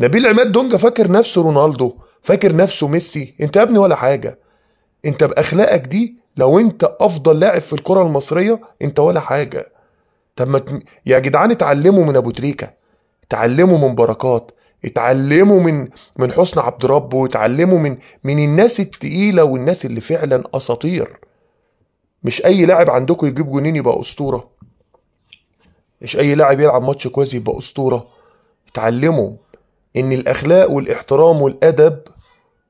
نبيل عماد دونجا فاكر نفسه رونالدو فاكر نفسه ميسي انت يا ابني ولا حاجه انت باخلاقك دي لو انت افضل لاعب في الكره المصريه انت ولا حاجه طب ما يا جدعان اتعلموا من ابو تريكه اتعلموا من بركات اتعلموا من من حسن عبد ربه واتعلموا من من الناس التقيله والناس اللي فعلا اساطير مش اي لاعب عندكم يجيب جونين يبقى اسطوره مش اي لاعب يلعب ماتش كويس يبقى اسطوره اتعلموا ان الاخلاق والاحترام والادب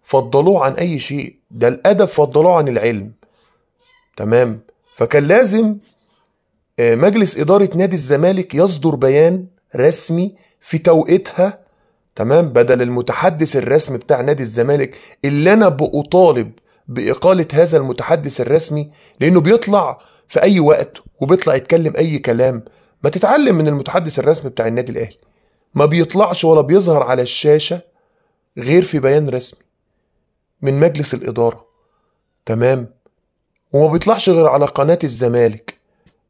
فضلوه عن اي شيء ده الادب فضلوه عن العلم تمام فكان لازم آه، مجلس اداره نادي الزمالك يصدر بيان رسمي في توقيتها تمام بدل المتحدث الرسمي بتاع نادي الزمالك اللي انا باطالب باقاله هذا المتحدث الرسمي لانه بيطلع في اي وقت وبيطلع يتكلم اي كلام ما تتعلم من المتحدث الرسمي بتاع النادي الاهلي ما بيطلعش ولا بيظهر على الشاشة غير في بيان رسمي من مجلس الإدارة تمام وما بيطلعش غير على قناة الزمالك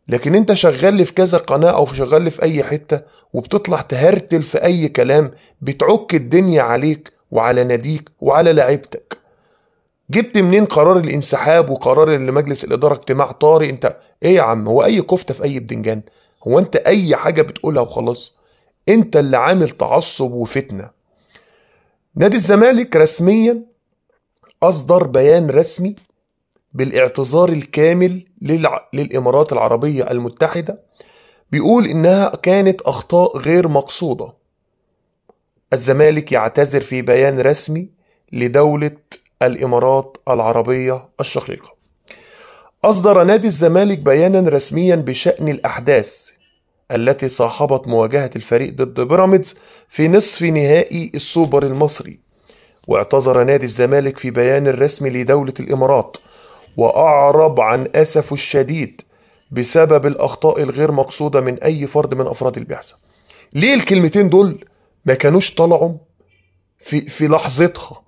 لكن انت شغال في كذا قناة او شغال في اي حتة وبتطلع تهرتل في اي كلام بتعك الدنيا عليك وعلى ناديك وعلى لعيبتك جبت منين قرار الانسحاب وقرار اللي مجلس الاداره اجتماع طارئ انت ايه يا عم هو اي كفته في اي بدنجان هو انت اي حاجه بتقولها وخلاص انت اللي عامل تعصب وفتنه نادي الزمالك رسميا اصدر بيان رسمي بالاعتذار الكامل للامارات العربيه المتحده بيقول انها كانت اخطاء غير مقصوده الزمالك يعتذر في بيان رسمي لدوله الامارات العربيه الشقيقه اصدر نادي الزمالك بيانا رسميا بشان الاحداث التي صاحبت مواجهة الفريق ضد بيراميدز في نصف نهائي السوبر المصري واعتذر نادي الزمالك في بيان رسمي لدولة الإمارات وأعرب عن أسفه الشديد بسبب الأخطاء الغير مقصودة من أي فرد من أفراد البعثة ليه الكلمتين دول ما كانوش طلعوا في, في لحظتها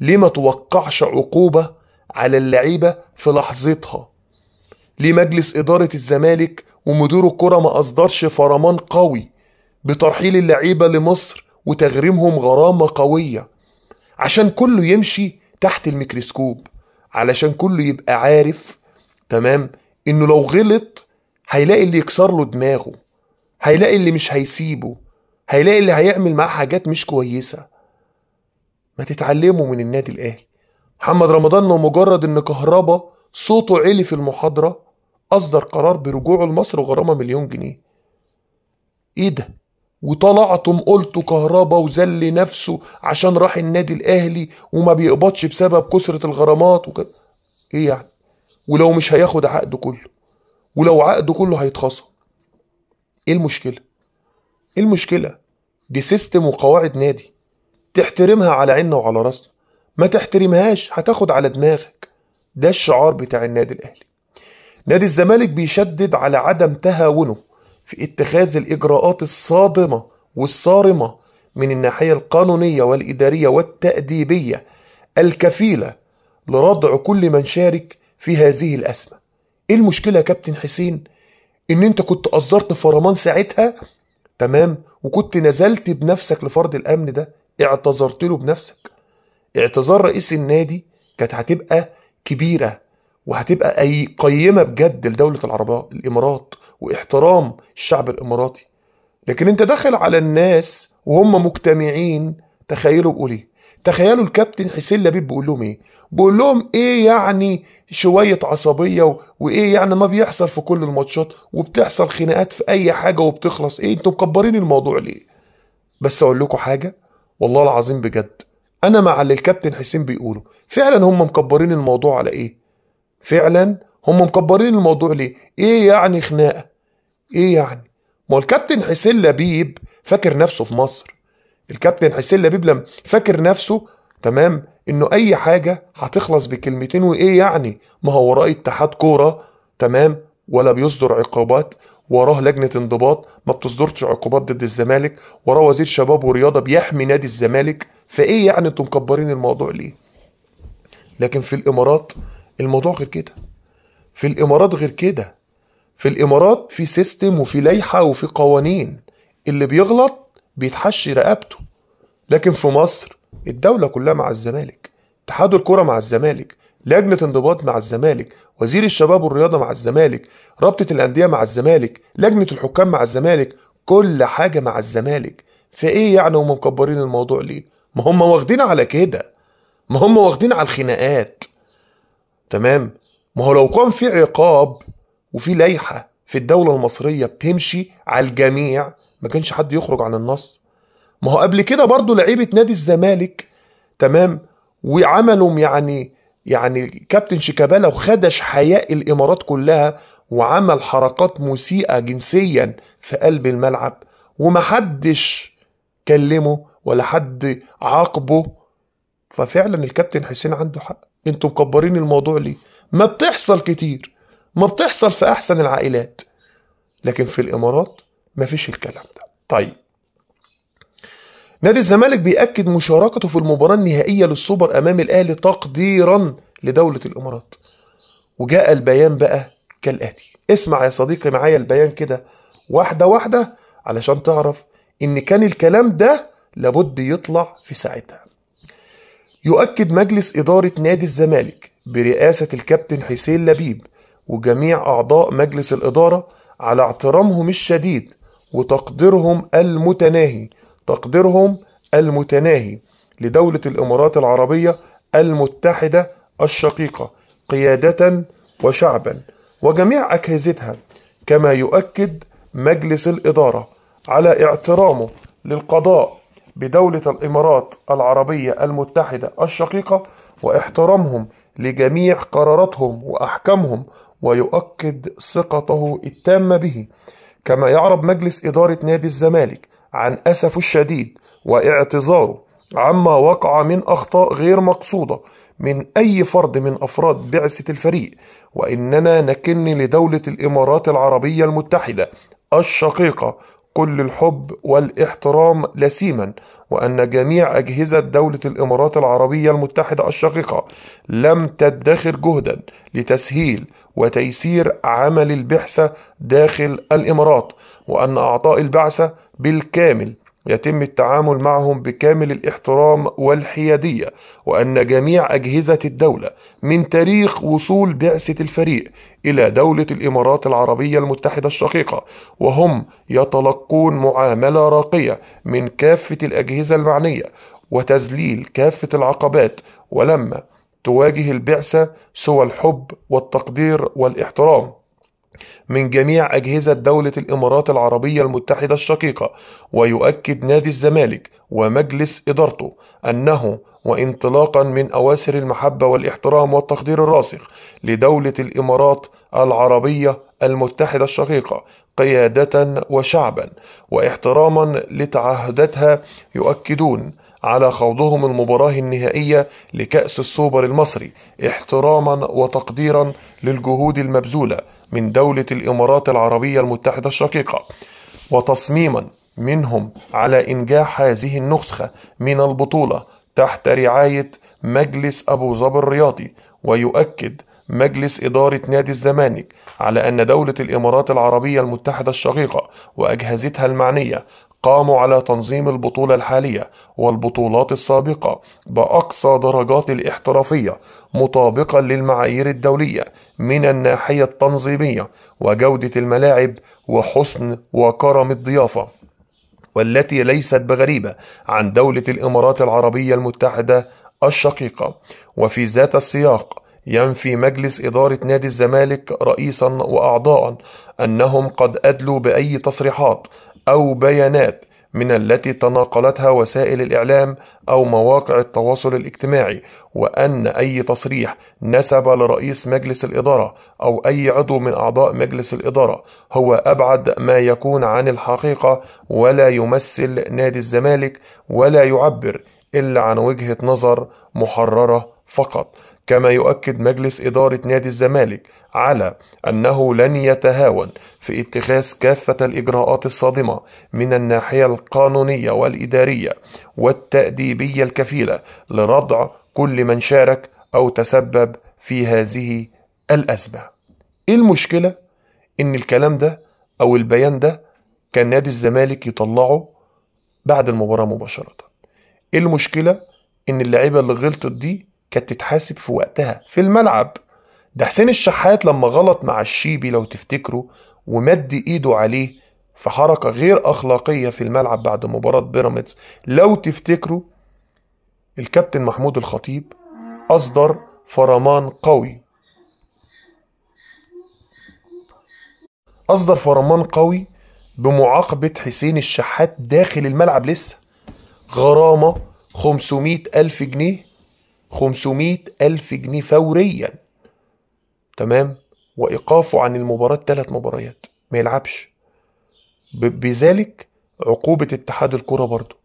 ليه ما توقعش عقوبة على اللعيبة في لحظتها ليه مجلس إدارة الزمالك ومدير الكرة ما أصدرش فرمان قوي بترحيل اللعيبة لمصر وتغريمهم غرامة قوية عشان كله يمشي تحت الميكروسكوب علشان كله يبقى عارف تمام إنه لو غلط هيلاقي اللي يكسر له دماغه هيلاقي اللي مش هيسيبه هيلاقي اللي هيعمل معاه حاجات مش كويسة ما تتعلموا من النادي الأهلي محمد رمضان مجرد إن كهربا صوته عالي في المحاضرة أصدر قرار برجوعه لمصر وغرامة مليون جنيه إيه ده؟ وطلعتم قلتوا كهربا وزل نفسه عشان راح النادي الأهلي وما بيقبضش بسبب كثرة الغرامات وكده إيه يعني؟ ولو مش هياخد عقده كله ولو عقده كله هيتخصم إيه المشكلة؟ إيه المشكلة؟ دي سيستم وقواعد نادي تحترمها على عيننا وعلى راسنا ما تحترمهاش هتاخد على دماغك ده الشعار بتاع النادي الاهلي نادي الزمالك بيشدد على عدم تهاونه في اتخاذ الاجراءات الصادمه والصارمه من الناحيه القانونيه والاداريه والتاديبيه الكفيله لردع كل من شارك في هذه الازمه ايه المشكله يا كابتن حسين ان انت كنت قذرت فرمان ساعتها تمام وكنت نزلت بنفسك لفرد الامن ده اعتذرت له بنفسك اعتذار رئيس النادي كانت هتبقى كبيره وهتبقى اي قيمه بجد لدوله العرباء الامارات واحترام الشعب الاماراتي لكن انت داخل على الناس وهم مجتمعين تخيلوا بيقول ايه تخيلوا الكابتن حسين لبيب بيقول لهم ايه بيقول لهم ايه يعني شويه عصبيه وايه يعني ما بيحصل في كل الماتشات وبتحصل خناقات في اي حاجه وبتخلص ايه انتوا مكبرين الموضوع ليه بس اقول لكم حاجه والله العظيم بجد انا مع اللي الكابتن حسين بيقوله فعلا هم مكبرين الموضوع على ايه فعلا هم مكبرين الموضوع ليه ايه يعني خناقه ايه يعني ما الكابتن حسين لبيب فاكر نفسه في مصر الكابتن حسين لبيب لم فاكر نفسه تمام انه اي حاجه هتخلص بكلمتين وايه يعني ما هو وراه اتحاد كوره تمام ولا بيصدر عقوبات وراه لجنه انضباط ما بتصدرش عقوبات ضد الزمالك وراه وزير شباب ورياضه بيحمي نادي الزمالك فايه يعني انتم مكبرين الموضوع ليه لكن في الامارات الموضوع غير كده في الامارات غير كده في الامارات في سيستم وفي لائحه وفي قوانين اللي بيغلط بيتحشي رقبته لكن في مصر الدوله كلها مع الزمالك اتحاد الكره مع الزمالك لجنه انضباط مع الزمالك وزير الشباب والرياضه مع الزمالك رابطه الانديه مع الزمالك لجنه الحكام مع الزمالك كل حاجه مع الزمالك فايه يعني هم مكبرين الموضوع ليه ما هم واخدين على كده ما هم واخدين على الخناقات تمام ما هو لو كان في عقاب وفي لائحه في الدوله المصريه بتمشي على الجميع ما كانش حد يخرج عن النص ما هو قبل كده برضه لعيبه نادي الزمالك تمام وعملهم يعني يعني كابتن شيكابالا وخدش حياء الامارات كلها وعمل حركات مسيئه جنسيا في قلب الملعب ومحدش كلمه ولا حد عاقبه ففعلا الكابتن حسين عنده حق انتوا مكبرين الموضوع ليه ما بتحصل كتير ما بتحصل في احسن العائلات لكن في الامارات ما فيش الكلام ده طيب نادي الزمالك بيأكد مشاركته في المباراة النهائية للسوبر أمام الأهلي تقديرا لدولة الإمارات وجاء البيان بقى كالآتي اسمع يا صديقي معايا البيان كده واحدة واحدة علشان تعرف إن كان الكلام ده لابد يطلع في ساعتها يؤكد مجلس إدارة نادي الزمالك برئاسة الكابتن حسين لبيب وجميع أعضاء مجلس الإدارة على احترامهم الشديد وتقديرهم المتناهي تقديرهم المتناهي لدولة الإمارات العربية المتحدة الشقيقة قيادة وشعبا وجميع أجهزتها كما يؤكد مجلس الإدارة على اعترامه للقضاء بدولة الإمارات العربية المتحدة الشقيقة واحترامهم لجميع قراراتهم وأحكامهم ويؤكد ثقته التامة به كما يعرب مجلس إدارة نادي الزمالك عن أسفه الشديد واعتذاره عما وقع من أخطاء غير مقصودة من أي فرد من أفراد بعثة الفريق وإننا نكن لدولة الإمارات العربية المتحدة الشقيقة كل الحب والاحترام لسيما وأن جميع أجهزة دولة الإمارات العربية المتحدة الشقيقة لم تدخر جهدا لتسهيل وتيسير عمل البعثة داخل الإمارات وأن أعضاء البعثة بالكامل يتم التعامل معهم بكامل الاحترام والحيادية وأن جميع أجهزة الدولة من تاريخ وصول بعثة الفريق إلى دولة الإمارات العربية المتحدة الشقيقة وهم يتلقون معاملة راقية من كافة الأجهزة المعنية وتذليل كافة العقبات ولما تواجه البعثة سوى الحب والتقدير والاحترام من جميع أجهزة دولة الإمارات العربية المتحدة الشقيقة ويؤكد نادي الزمالك ومجلس إدارته أنه وانطلاقا من أواسر المحبة والاحترام والتقدير الراسخ لدولة الإمارات العربية المتحدة الشقيقة قيادة وشعبا واحتراما لتعهدتها يؤكدون على خوضهم المباراة النهائية لكأس السوبر المصري احتراما وتقديرا للجهود المبذولة من دولة الإمارات العربية المتحدة الشقيقة وتصميما منهم على إنجاح هذه النسخة من البطولة تحت رعاية مجلس أبو ظبي الرياضي ويؤكد مجلس إدارة نادي الزمالك على أن دولة الإمارات العربية المتحدة الشقيقة وأجهزتها المعنية قاموا على تنظيم البطولة الحالية والبطولات السابقة بأقصى درجات الاحترافية مطابقا للمعايير الدولية من الناحية التنظيمية وجودة الملاعب وحسن وكرم الضيافة والتي ليست بغريبة عن دولة الإمارات العربية المتحدة الشقيقة وفي ذات السياق ينفي مجلس إدارة نادي الزمالك رئيسا وأعضاء أنهم قد أدلوا بأي تصريحات أو بيانات من التي تناقلتها وسائل الإعلام أو مواقع التواصل الاجتماعي، وأن أي تصريح نسب لرئيس مجلس الإدارة أو أي عضو من أعضاء مجلس الإدارة هو أبعد ما يكون عن الحقيقة ولا يمثل نادي الزمالك ولا يعبر إلا عن وجهة نظر محررة فقط. كما يؤكد مجلس إدارة نادي الزمالك على أنه لن يتهاون في اتخاذ كافة الإجراءات الصادمة من الناحية القانونية والإدارية والتأديبية الكفيلة لردع كل من شارك أو تسبب في هذه الأزمة. إيه المشكلة؟ إن الكلام ده أو البيان ده كان نادي الزمالك يطلعه بعد المباراة مباشرة. إيه المشكلة؟ إن اللعيبة اللي غلطت دي كانت تتحاسب في وقتها في الملعب ده حسين الشحات لما غلط مع الشيبي لو تفتكروا ومد ايده عليه في حركة غير أخلاقية في الملعب بعد مباراة بيراميدز لو تفتكروا الكابتن محمود الخطيب أصدر فرمان قوي أصدر فرمان قوي بمعاقبة حسين الشحات داخل الملعب لسه غرامة 500 ألف جنيه 500 ألف جنيه فوريا تمام وإيقافه عن المباراة ثلاث مباريات ما يلعبش بذلك عقوبة اتحاد الكرة برضو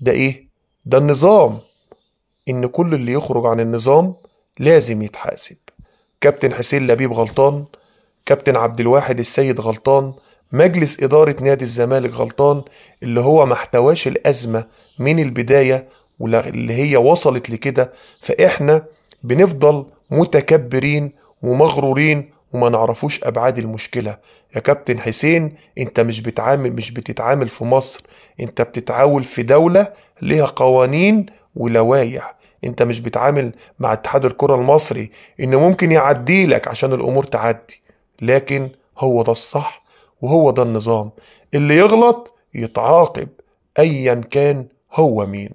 ده إيه؟ ده النظام إن كل اللي يخرج عن النظام لازم يتحاسب كابتن حسين لبيب غلطان كابتن عبد الواحد السيد غلطان مجلس إدارة نادي الزمالك غلطان اللي هو ما احتواش الأزمة من البداية واللي هي وصلت لكده فإحنا بنفضل متكبرين ومغرورين وما نعرفوش أبعاد المشكلة يا كابتن حسين أنت مش بتعامل مش بتتعامل في مصر أنت بتتعامل في دولة لها قوانين ولوايح أنت مش بتعامل مع اتحاد الكرة المصري إنه ممكن يعدي لك عشان الأمور تعدي لكن هو ده الصح وهو ده النظام اللي يغلط يتعاقب أيا كان هو مين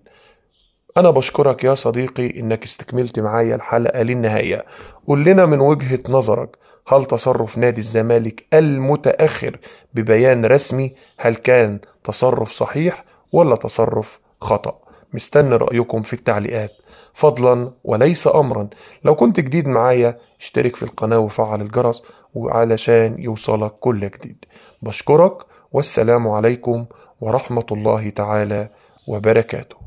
أنا بشكرك يا صديقي إنك استكملت معايا الحلقة للنهاية قول لنا من وجهة نظرك هل تصرف نادي الزمالك المتأخر ببيان رسمي هل كان تصرف صحيح ولا تصرف خطأ مستني رأيكم في التعليقات فضلا وليس أمرا لو كنت جديد معايا اشترك في القناة وفعل الجرس وعلشان يوصلك كل جديد بشكرك والسلام عليكم ورحمة الله تعالى وبركاته